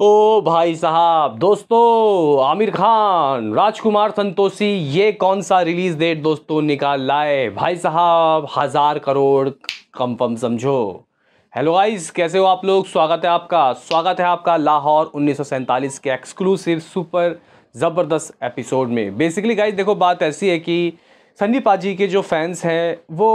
ओ भाई साहब दोस्तों आमिर खान राजकुमार संतोषी ये कौन सा रिलीज डेट दोस्तों निकाल लाए भाई साहब हज़ार करोड़ कंफर्म समझो हेलो गाइस कैसे हो आप लोग स्वागत है आपका स्वागत है आपका लाहौर उन्नीस के एक्सक्लूसिव सुपर ज़बरदस्त एपिसोड में बेसिकली गाइस देखो बात ऐसी है कि संदीप पाजी के जो फैंस हैं वो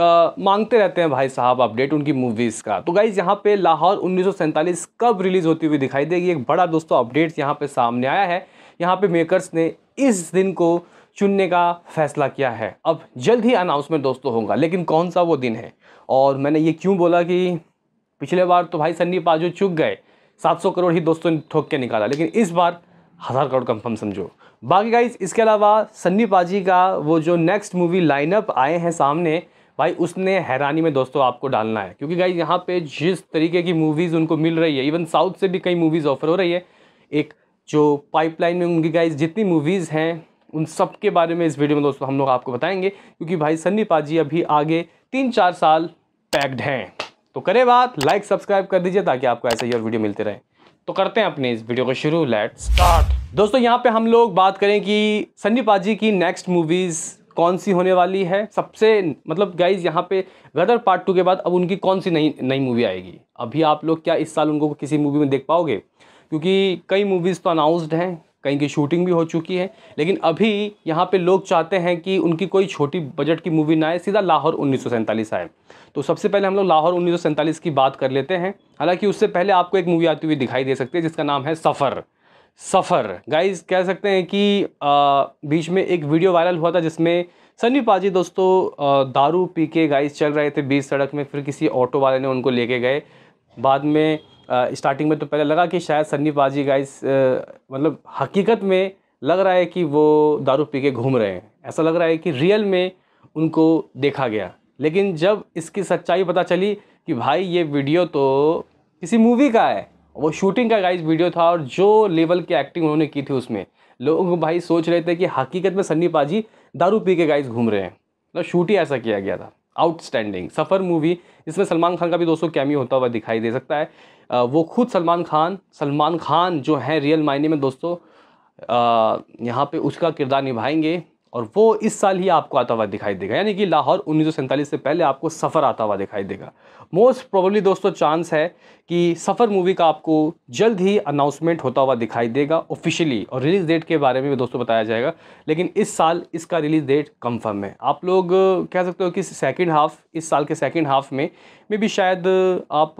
आ, मांगते रहते हैं भाई साहब अपडेट उनकी मूवीज़ का तो गाइज यहाँ पे लाहौर उन्नीस कब रिलीज़ होती हुई दिखाई देगी एक बड़ा दोस्तों अपडेट यहाँ पे सामने आया है यहाँ पे मेकर्स ने इस दिन को चुनने का फैसला किया है अब जल्द ही अनाउंसमेंट दोस्तों होगा लेकिन कौन सा वो दिन है और मैंने ये क्यों बोला कि पिछले बार तो भाई सन्नी पाजू चुक गए 700 करोड़ ही दोस्तों ने ठोक के निकाला लेकिन इस बार हज़ार करोड़ कंफर्म समझो बाकी गाइज इसके अलावा सन्नी पाजी का वो जो नेक्स्ट मूवी लाइनअप आए हैं सामने भाई उसने हैरानी में दोस्तों आपको डालना है क्योंकि भाई यहाँ पे जिस तरीके की मूवीज़ उनको मिल रही है इवन साउथ से भी कई मूवीज़ ऑफर हो रही है एक जो पाइपलाइन में उनकी गाइज जितनी मूवीज़ हैं उन सब के बारे में इस वीडियो में दोस्तों हम लोग आपको बताएंगे क्योंकि भाई सन्नी पाजी अभी आगे तीन चार साल पैक्ड हैं तो करे बात लाइक सब्सक्राइब कर दीजिए ताकि आपको ऐसे ही और वीडियो मिलते रहे तो करते हैं अपने इस वीडियो को शुरू लेट स्टार्ट दोस्तों यहाँ पे हम लोग बात करें कि सन्नी पाजी की नेक्स्ट मूवीज़ कौन सी होने वाली है सबसे मतलब गाइज यहाँ पे गदर पार्ट टू के बाद अब उनकी कौन सी नई नई मूवी आएगी अभी आप लोग क्या इस साल उनको किसी मूवी में देख पाओगे क्योंकि कई मूवीज़ तो अनाउंसड हैं कहीं की शूटिंग भी हो चुकी है लेकिन अभी यहाँ पे लोग चाहते हैं कि उनकी कोई छोटी बजट की मूवी ना आए सीधा लाहौर उन्नीस आए तो सबसे पहले हम लोग लाहौर उन्नीस की बात कर लेते हैं हालांकि उससे पहले आपको एक मूवी आती हुई दिखाई दे सकती है जिसका नाम है सफ़र सफ़र गाइस कह सकते हैं कि आ, बीच में एक वीडियो वायरल हुआ था जिसमें सनी पाजी दोस्तों दारू पी के गाइस चल रहे थे बीच सड़क में फिर किसी ऑटो वाले ने उनको लेके गए बाद में आ, स्टार्टिंग में तो पहले लगा कि शायद सन्नी पाजी गाइस मतलब हकीकत में लग रहा है कि वो दारू पी के घूम रहे हैं ऐसा लग रहा है कि रियल में उनको देखा गया लेकिन जब इसकी सच्चाई पता चली कि भाई ये वीडियो तो किसी मूवी का है वो शूटिंग का गाइज वीडियो था और जो लेवल की एक्टिंग उन्होंने की थी उसमें लोग भाई सोच रहे थे कि हकीकत में सन्नी पाजी दारू पी के गाइज घूम रहे हैं मतलब शूट ही ऐसा किया गया था आउटस्टैंडिंग सफ़र मूवी इसमें सलमान खान का भी दोस्तों कैमियो होता हुआ दिखाई दे सकता है वो खुद सलमान खान सलमान खान जो हैं रियल मायने में दोस्तों यहाँ पर उसका किरदार निभाएंगे और वो इस साल ही आपको आता हुआ दिखाई देगा यानी कि लाहौर उन्नीस से पहले आपको सफ़र आता हुआ दिखाई देगा मोस्ट प्रोबली दोस्तों चांस है कि सफ़र मूवी का आपको जल्द ही अनाउंसमेंट होता हुआ दिखाई देगा ऑफिशियली और रिलीज़ डेट के बारे में भी दोस्तों बताया जाएगा लेकिन इस साल इसका रिलीज़ डेट कंफर्म है आप लोग कह सकते हो कि सेकेंड हाफ़ इस साल के सेकेंड हाफ़ में मे भी शायद आप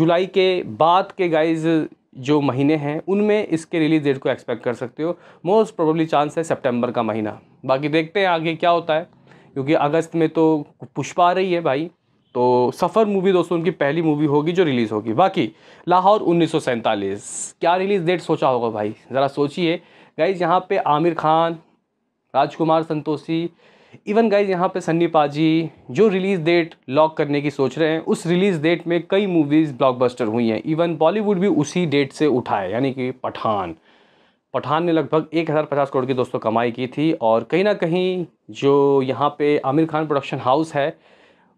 जुलाई के बाद के गाइज जो महीने हैं उनमें इसके रिलीज डेट को एक्सपेक्ट कर सकते हो मोस्ट प्रोबेबली चांस है सितंबर का महीना बाकी देखते हैं आगे क्या होता है क्योंकि अगस्त में तो पुष्पा आ रही है भाई तो सफ़र मूवी दोस्तों उनकी पहली मूवी होगी जो रिलीज़ होगी बाकी लाहौर उन्नीस क्या रिलीज़ डेट सोचा होगा भाई ज़रा सोचिए गाइज यहाँ पे आमिर खान राजकुमार संतोषी इवन गाइज यहाँ पे सन्नी पाजी जो रिलीज़ डेट लॉक करने की सोच रहे हैं उस रिलीज़ डेट में कई मूवीज़ ब्लॉकबस्टर हुई हैं इवन बॉलीवुड भी उसी डेट से उठाए यानी कि पठान पठान ने लगभग एक हज़ार पचास करोड़ की दोस्तों कमाई की थी और कहीं ना कहीं जो यहाँ पे आमिर खान प्रोडक्शन हाउस है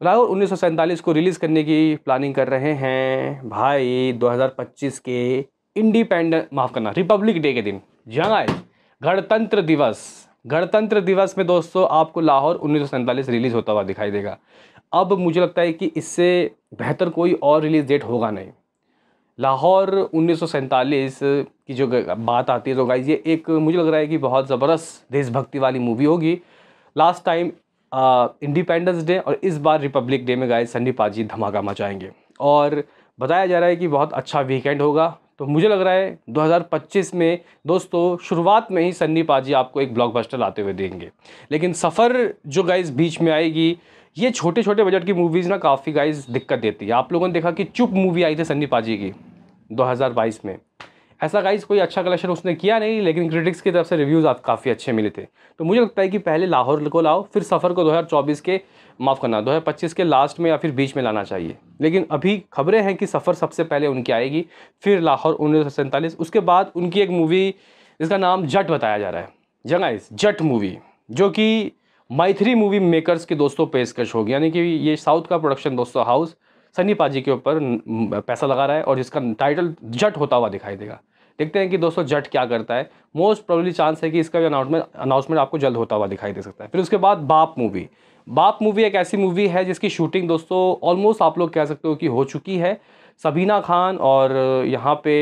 राहुल उन्नीस को रिलीज़ करने की प्लानिंग कर रहे हैं भाई 2025 के इंडिपेंडेंट माफ़ करना रिपब्लिक डे के दिन जहाँ गणतंत्र दिवस गणतंत्र दिवस में दोस्तों आपको लाहौर उन्नीस रिलीज़ होता हुआ दिखाई देगा अब मुझे लगता है कि इससे बेहतर कोई और रिलीज़ डेट होगा नहीं लाहौर उन्नीस की जो बात आती है तो गाइज ये एक मुझे लग रहा है कि बहुत ज़बरदस्त देशभक्ति वाली मूवी होगी लास्ट टाइम इंडिपेंडेंस डे और इस बार रिपब्लिक डे में गाइज संदीप पाजी धमाका मचाएंगे और बताया जा रहा है कि बहुत अच्छा वीकेंड होगा तो मुझे लग रहा है 2025 में दोस्तों शुरुआत में ही सन्नी पाजी आपको एक ब्लॉकबस्टर लाते हुए देंगे लेकिन सफ़र जो गाइज़ बीच में आएगी ये छोटे छोटे बजट की मूवीज़ ना काफ़ी गाइज़ दिक्कत देती है आप लोगों ने देखा कि चुप मूवी आई थी सन्नी पाजी की 2022 में ऐसा गाइज कोई अच्छा कलेक्शन उसने किया नहीं लेकिन क्रिटिक्स की तरफ से रिव्यूज़ आप काफ़ी अच्छे मिले थे तो मुझे लगता है कि पहले लाहौर को लाओ फिर सफ़र को 2024 के माफ़ करना दो के लास्ट में या फिर बीच में लाना चाहिए लेकिन अभी खबरें हैं कि सफ़र सबसे पहले उनकी आएगी फिर लाहौर उन्नीस उसके बाद उनकी एक मूवी इसका नाम जट बताया जा रहा है जंगाइस जट मूवी जो कि माइथरी मूवी मेकर्स के दोस्तों पेशकश होगी यानी कि ये साउथ का प्रोडक्शन दोस्तों हाउस सनी पाजी के ऊपर पैसा लगा रहा है और जिसका टाइटल जट होता हुआ दिखाई देगा देखते हैं कि दोस्तों जट क्या करता है मोस्ट प्रॉबली चांस है कि इसका भी अनाउंसमेंट अनाउंसमेंट आपको जल्द होता हुआ दिखाई दे सकता है फिर उसके बाद बाप मूवी बाप मूवी एक ऐसी मूवी है जिसकी शूटिंग दोस्तों ऑलमोस्ट आप लोग कह सकते हो कि हो चुकी है सबीना खान और यहाँ पे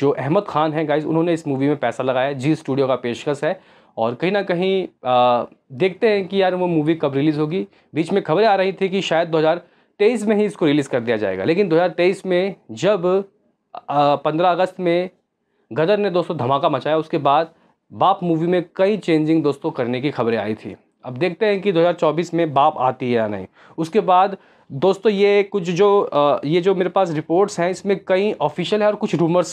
जो अहमद खान है गाइज उन्होंने इस मूवी में पैसा लगाया जी स्टूडियो का पेशकश है और कहीं ना कहीं आ, देखते हैं कि यार वो मूवी कब रिलीज़ होगी बीच में खबरें आ रही थी कि शायद 2023 में ही इसको रिलीज़ कर दिया जाएगा लेकिन 2023 में जब पंद्रह अगस्त में गदर ने दोस्तों धमाका मचाया उसके बाद बाप मूवी में कई चेंजिंग दोस्तों करने की खबरें आई थी अब देखते हैं कि 2024 में बाप आती है या नहीं उसके बाद दोस्तों ये कुछ जो ये जो मेरे पास रिपोर्ट्स हैं इसमें कई ऑफिशियल हैं और कुछ रूमर्स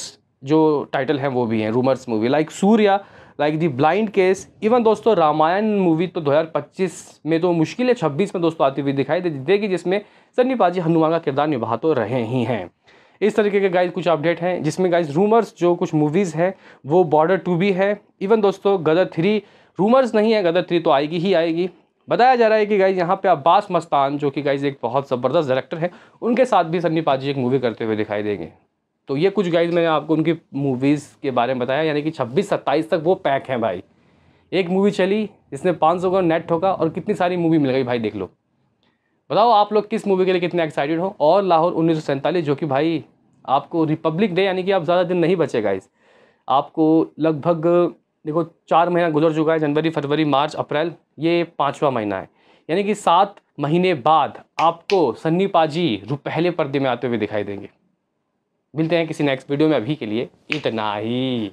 जो टाइटल हैं वो भी हैं rumours movie like Surya like the blind case even दोस्तों रामायण मूवी तो 2025 में तो मुश्किल है छब्बीस में दोस्तों आती हुई दिखाई दे देगी जिसमें सन्नी पाजी हनुमान का किरदार निभा तो रहे ही हैं इस तरीके के गाइज कुछ अपडेट हैं जिसमें गाइज रूमर्स जो कुछ मूवीज़ हैं वो बॉर्डर टू भी है इवन दोस्तों गदर थ्री रूमर्स नहीं है गदर थ्री तो आएगी ही आएगी बताया जा रहा है कि गाइज यहाँ पे अब्बास मस्तान जो कि गाइज एक बहुत ज़बरदस्त डायरेक्टर है उनके साथ भी सन्नी पाजी एक मूवी करते हुए दिखाई देंगे तो ये कुछ गाइज मैंने आपको उनकी मूवीज़ के बारे में बताया यानी कि छब्बीस सत्ताईस तक वो पैक हैं भाई एक मूवी चली जिसने पाँच सौ का नेट ठोका और कितनी सारी मूवी मिल गई भाई देख लो बताओ आप लोग किस मूवी के लिए कितने एक्साइटेड हो और लाहौर उन्नीस जो कि भाई आपको रिपब्लिक डे यानी कि आप ज़्यादा दिन नहीं बचे गाइज़ आपको लगभग देखो चार महीना गुजर चुका है जनवरी फरवरी मार्च अप्रैल ये पाँचवा महीना है यानी कि सात महीने बाद आपको सन्नी पाजी पहले पर्दे में आते हुए दिखाई देंगे मिलते हैं किसी नेक्स्ट वीडियो में अभी के लिए इतना ही